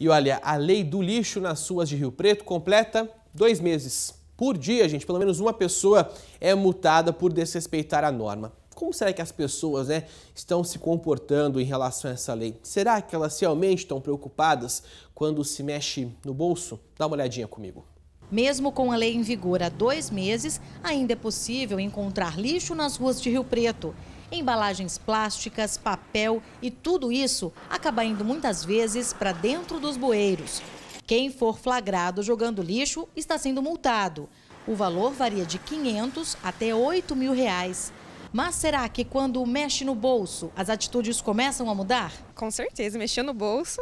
E olha, a lei do lixo nas ruas de Rio Preto completa dois meses. Por dia, gente, pelo menos uma pessoa é multada por desrespeitar a norma. Como será que as pessoas né, estão se comportando em relação a essa lei? Será que elas realmente estão preocupadas quando se mexe no bolso? Dá uma olhadinha comigo. Mesmo com a lei em vigor há dois meses, ainda é possível encontrar lixo nas ruas de Rio Preto embalagens plásticas, papel e tudo isso acaba indo muitas vezes para dentro dos bueiros. Quem for flagrado jogando lixo está sendo multado. O valor varia de 500 até 8 mil reais. Mas será que quando mexe no bolso, as atitudes começam a mudar? Com certeza, mexer no bolso,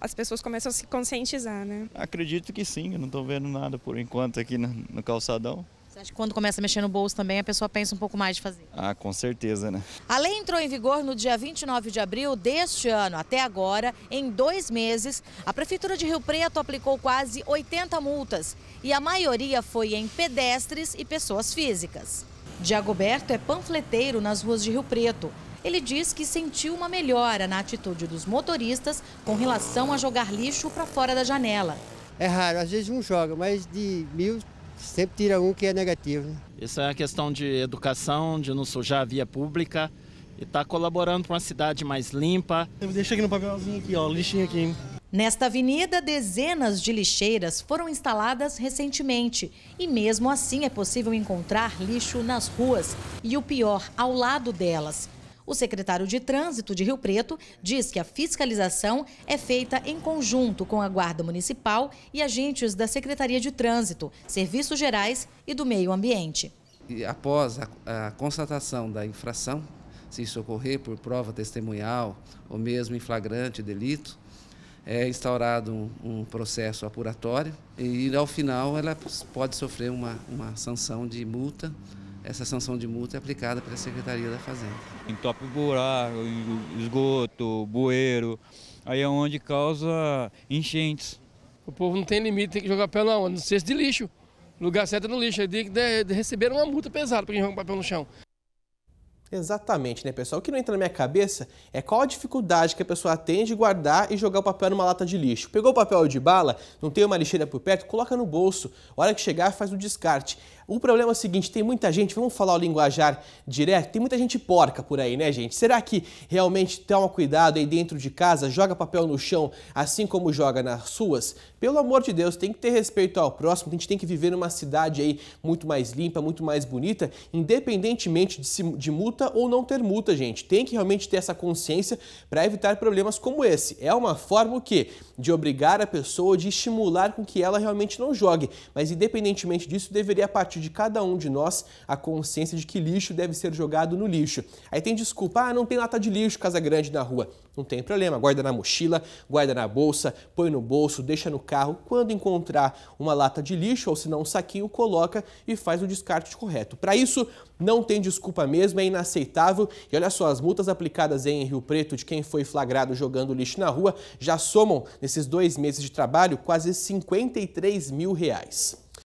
as pessoas começam a se conscientizar, né? Acredito que sim, eu não estou vendo nada por enquanto aqui no calçadão. Você acha que quando começa a mexer no bolso também a pessoa pensa um pouco mais de fazer? Ah, com certeza, né? A lei entrou em vigor no dia 29 de abril deste ano. Até agora, em dois meses, a Prefeitura de Rio Preto aplicou quase 80 multas e a maioria foi em pedestres e pessoas físicas. Diagoberto é panfleteiro nas ruas de Rio Preto. Ele diz que sentiu uma melhora na atitude dos motoristas com relação a jogar lixo para fora da janela. É raro, às vezes um joga, mas de mil, Sempre tira um que é negativo. Né? Isso é uma questão de educação, de não sujar a via pública e estar tá colaborando para uma cidade mais limpa. Deixa aqui no papelzinho aqui, ó, lixinho aqui. Hein? Nesta avenida, dezenas de lixeiras foram instaladas recentemente e mesmo assim é possível encontrar lixo nas ruas e o pior, ao lado delas. O secretário de Trânsito de Rio Preto diz que a fiscalização é feita em conjunto com a Guarda Municipal e agentes da Secretaria de Trânsito, Serviços Gerais e do Meio Ambiente. E após a, a constatação da infração, se isso ocorrer por prova testemunhal ou mesmo em flagrante delito, é instaurado um, um, processo apuratório e, ao final, ela pode sofrer uma, uma sanção de multa essa sanção de multa é aplicada pela Secretaria da Fazenda. Entope buraco, esgoto, bueiro, aí é onde causa enchentes. O povo não tem limite, tem que jogar papel na onda, no cesto de lixo. O lugar certo é no lixo, aí tem que receber uma multa pesada para quem joga papel no chão. Exatamente, né, pessoal? O que não entra na minha cabeça é qual a dificuldade que a pessoa tem de guardar e jogar o papel numa lata de lixo. Pegou o papel de bala, não tem uma lixeira por perto, coloca no bolso. A hora que chegar, faz o descarte. O problema é o seguinte, tem muita gente, vamos falar o linguajar direto, tem muita gente porca por aí, né, gente? Será que realmente toma cuidado aí dentro de casa, joga papel no chão, assim como joga nas ruas? Pelo amor de Deus, tem que ter respeito ao próximo, a gente tem que viver numa cidade aí muito mais limpa, muito mais bonita, independentemente de, se, de multa ou não ter multa, gente. Tem que realmente ter essa consciência para evitar problemas como esse. É uma forma o quê? De obrigar a pessoa, de estimular com que ela realmente não jogue. Mas independentemente disso, deveria partir de cada um de nós a consciência de que lixo deve ser jogado no lixo. Aí tem desculpa, ah, não tem lata de lixo, Casa Grande na rua. Não tem problema, guarda na mochila, guarda na bolsa, põe no bolso, deixa no carro. Quando encontrar uma lata de lixo ou se não um saquinho, coloca e faz o descarte correto. Para isso, não tem desculpa mesmo, é inaceitável. E olha só, as multas aplicadas em Rio Preto de quem foi flagrado jogando lixo na rua já somam, nesses dois meses de trabalho, quase 53 mil reais.